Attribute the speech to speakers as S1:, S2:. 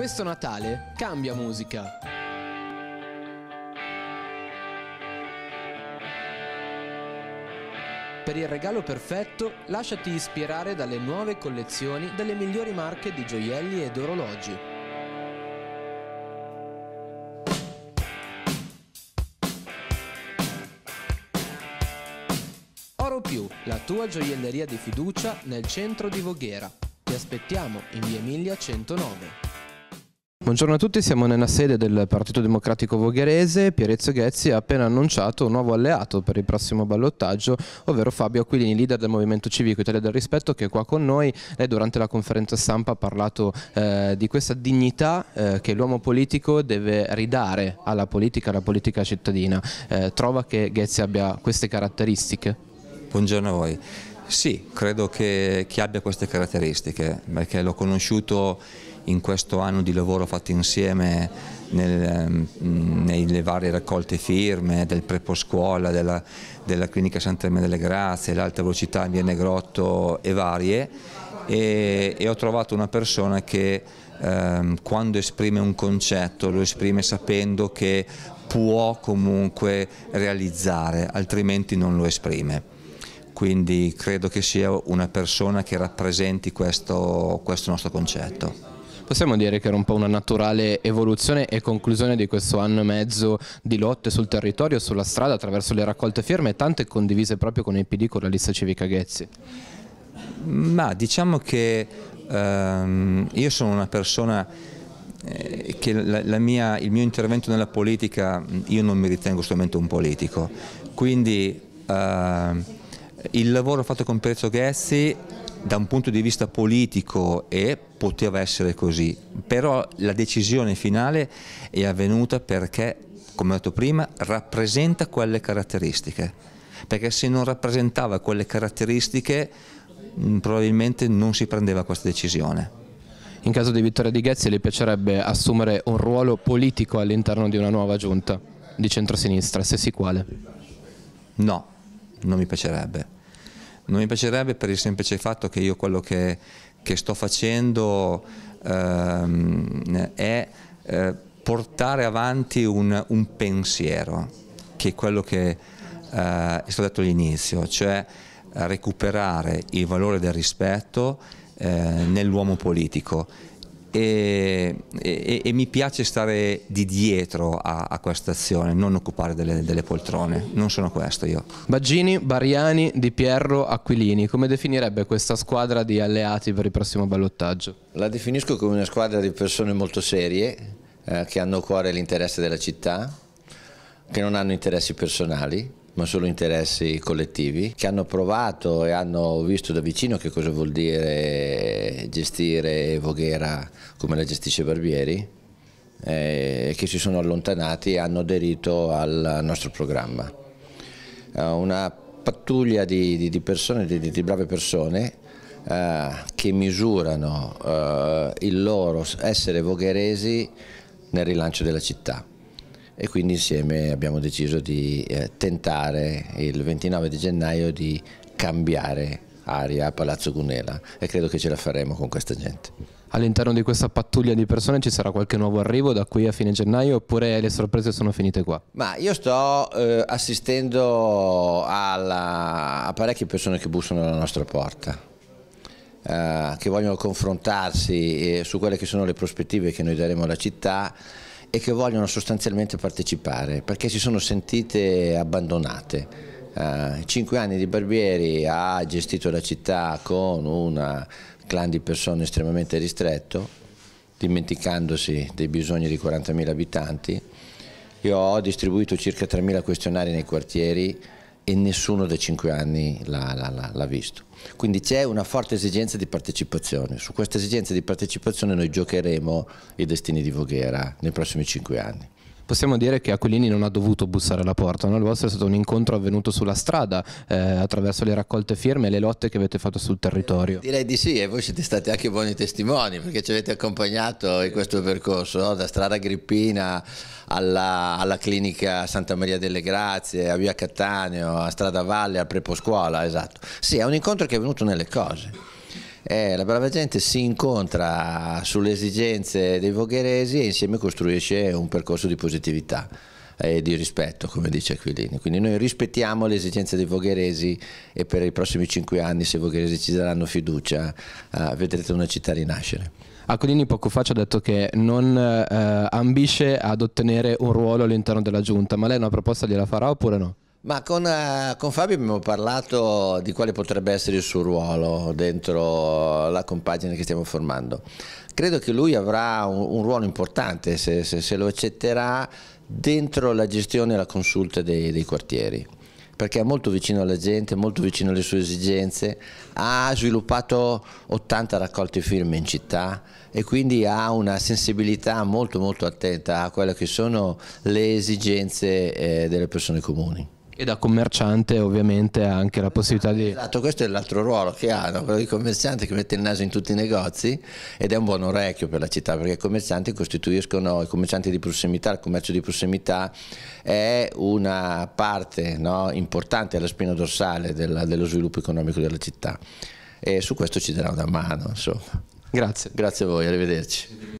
S1: Questo Natale cambia musica. Per il regalo perfetto, lasciati ispirare dalle nuove collezioni delle migliori marche di gioielli ed orologi. Oro Più, la tua gioielleria di fiducia nel centro di Voghera. Ti aspettiamo in via Emilia 109. Buongiorno a tutti, siamo nella sede del Partito Democratico Vogherese. Pierezzo Ghezzi ha appena annunciato un nuovo alleato per il prossimo ballottaggio, ovvero Fabio Aquilini, leader del Movimento Civico Italia del Rispetto, che è qua con noi. Lei durante la conferenza stampa ha parlato eh, di questa dignità eh, che l'uomo politico deve ridare alla politica, alla politica cittadina. Eh, trova che Ghezzi abbia queste caratteristiche?
S2: Buongiorno a voi. Sì, credo che, che abbia queste caratteristiche, perché l'ho conosciuto in questo anno di lavoro fatto insieme nel, ehm, nelle varie raccolte firme del preposcuola, della, della clinica Sant'Emma delle Grazie, l'alta velocità in Via Negrotto e varie e, e ho trovato una persona che ehm, quando esprime un concetto lo esprime sapendo che può comunque realizzare, altrimenti non lo esprime quindi credo che sia una persona che rappresenti questo, questo nostro concetto.
S1: Possiamo dire che era un po' una naturale evoluzione e conclusione di questo anno e mezzo di lotte sul territorio, sulla strada, attraverso le raccolte firme, tante condivise proprio
S2: con il PD, con la lista civica Ghezzi? Ma diciamo che ehm, io sono una persona eh, che la, la mia, il mio intervento nella politica, mm, io non mi ritengo solamente un politico, quindi eh, il lavoro fatto con Prezzo Ghezzi da un punto di vista politico e poteva essere così, però la decisione finale è avvenuta perché, come ho detto prima, rappresenta quelle caratteristiche, perché se non rappresentava quelle caratteristiche mm, probabilmente non si prendeva questa decisione. In caso di vittoria di Ghezzi le piacerebbe assumere un ruolo politico all'interno di una nuova giunta di centrosinistra, se si quale? No, non mi piacerebbe non mi piacerebbe per il semplice fatto che io quello che, che sto facendo ehm, è eh, portare avanti un, un, pensiero, che è quello che eh, è stato detto all'inizio, cioè recuperare il valore del rispetto eh, nell'uomo politico e, e, e, mi piace stare di dietro a, a questa azione, non occupare delle, delle, poltrone, non sono questo io. Baggini,
S1: Bariani, Di Pierro, Aquilini, come definirebbe questa squadra di alleati per il prossimo ballottaggio?
S3: La definisco come una squadra di persone molto serie, eh, che hanno a cuore l'interesse della città, che non hanno interessi personali, ma solo interessi collettivi, che hanno provato e hanno visto da vicino che cosa vuol dire gestire Voghera come la gestisce Barbieri eh, e che si sono allontanati e hanno aderito al nostro programma. Eh, una pattuglia di, di, di persone, di, di, brave persone eh, che misurano eh, il loro essere vogheresi nel rilancio della città e quindi insieme abbiamo deciso di eh, tentare il 29 di gennaio di cambiare aria a Palazzo Gunela e credo che ce la faremo con questa gente.
S1: All'interno di questa pattuglia di persone ci sarà qualche nuovo arrivo da qui a fine gennaio oppure le sorprese sono finite qua?
S3: Ma io sto eh, assistendo alla, a parecchie persone che bussano alla nostra porta. Eh, che vogliono confrontarsi eh, su quelle che sono le prospettive che noi daremo alla città e che vogliono sostanzialmente partecipare perché si sono sentite abbandonate. Uh, cinque anni di Barbieri ha gestito la città con un clan di persone estremamente ristretto, dimenticandosi dei bisogni di 40.000 abitanti. Io ho distribuito circa 3.000 questionari nei quartieri, e nessuno dei cinque anni l'ha, visto. Quindi c'è una forte esigenza di partecipazione, su questa esigenza di partecipazione noi giocheremo i destini di Voghera nei prossimi cinque anni
S1: possiamo dire che Aquilini non ha dovuto bussare alla porta, no? il vostro è stato un incontro avvenuto sulla strada eh, attraverso le raccolte firme e le lotte che avete fatto sul territorio. Eh,
S3: direi di sì e voi siete stati anche buoni testimoni perché ci avete accompagnato in questo percorso, no? da strada Grippina alla, alla, clinica Santa Maria delle Grazie, a via Cattaneo, a strada Valle, al Preposcuola, esatto. Sì, è un incontro che è venuto nelle cose. Eh, la brava gente si incontra sulle esigenze dei vogheresi e insieme costruisce un percorso di positività e di rispetto, come dice Aquilini. Quindi noi rispettiamo le esigenze dei vogheresi e per i prossimi cinque anni, se i vogheresi ci daranno fiducia, eh, vedrete una città rinascere.
S1: Aquilini poco fa ci ha detto che non eh, ambisce ad ottenere un ruolo all'interno della giunta, ma lei una proposta gliela farà oppure no?
S3: Ma con, eh, con, Fabio abbiamo parlato di quale potrebbe essere il suo ruolo dentro la compagine che stiamo formando. Credo che lui avrà un, un ruolo importante, se, se, se, lo accetterà, dentro la gestione e la consulta dei, dei quartieri perché è molto vicino alla gente, molto vicino alle sue esigenze, ha sviluppato 80 raccolte firme in città e quindi ha una sensibilità molto molto attenta a quelle che sono le esigenze eh, delle persone comuni.
S1: E da commerciante ovviamente ha anche la possibilità di...
S3: Esatto, questo è l'altro ruolo che hanno, quello di commerciante che mette il naso in tutti i negozi ed è un buon orecchio per la città perché i commercianti costituiscono, i commercianti di prossimità, il commercio di prossimità è una parte no, importante la spina dorsale della, dello sviluppo economico della città e su questo ci darà una mano. Insomma. Grazie. Grazie a voi, arrivederci.